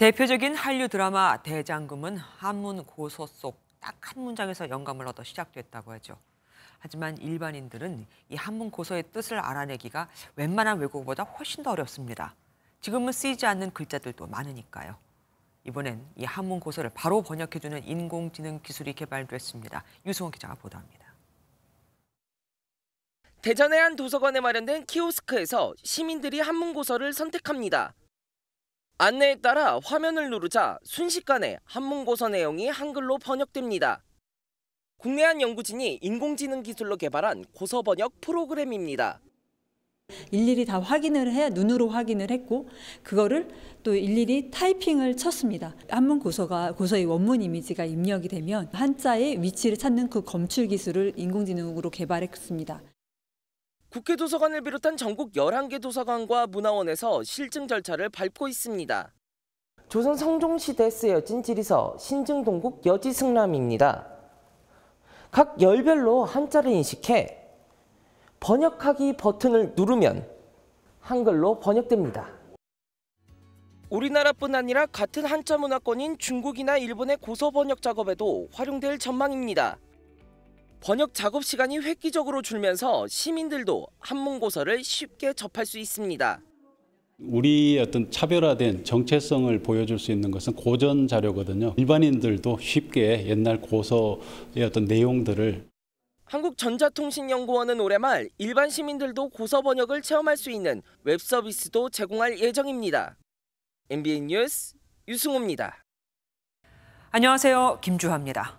대표적인 한류 드라마 대장금은 한문 고서 속 딱 한 문장에서 영감을 얻어 시작됐다고 하죠. 하지만 일반인들은 이 한문 고서의 뜻을 알아내기가 웬만한 외국어보다 훨씬 더 어렵습니다. 지금은 쓰이지 않는 글자들도 많으니까요. 이번엔 이 한문 고서를 바로 번역해주는 인공지능 기술이 개발됐습니다. 유승원 기자가 보도합니다. 대전의 한 도서관에 마련된 키오스크에서 시민들이 한문 고서를 선택합니다. 안내에 따라 화면을 누르자 순식간에 한문고서 내용이 한글로 번역됩니다. 국내 한 연구진이 인공지능 기술로 개발한 고서 번역 프로그램입니다. 일일이 다 확인을 해 눈으로 확인을 했고 그거를 또 일일이 타이핑을 쳤습니다. 한문 고서가 고서의 원문 이미지가 입력이 되면 한자의 위치를 찾는 그 검출 기술을 인공지능으로 개발했습니다. 국회 도서관을 비롯한 전국 11개 도서관과 문화원에서 실증 절차를 밟고 있습니다. 조선 성종시대 에 쓰여진 지리서 신증동국 여지승람입니다. 각 열별로 한자를 인식해 번역하기 버튼을 누르면 한글로 번역됩니다. 우리나라뿐 아니라 같은 한자 문화권인 중국이나 일본의 고서 번역 작업에도 활용될 전망입니다. 번역 작업 시간이 획기적으로 줄면서 시민들도 한문고서를 쉽게 접할 수 있습니다. 우리 어떤 차별화된 정체성을 보여줄 수 있는 것은 고전 자료거든요. 일반인들도 쉽게 옛날 고서의 어떤 내용들을 한국전자통신연구원은 올해 말 일반 시민들도 고서 번역을 체험할 수 있는 웹 서비스도 제공할 예정입니다. MBN 뉴스 유승호입니다. 안녕하세요. 김주화입니다.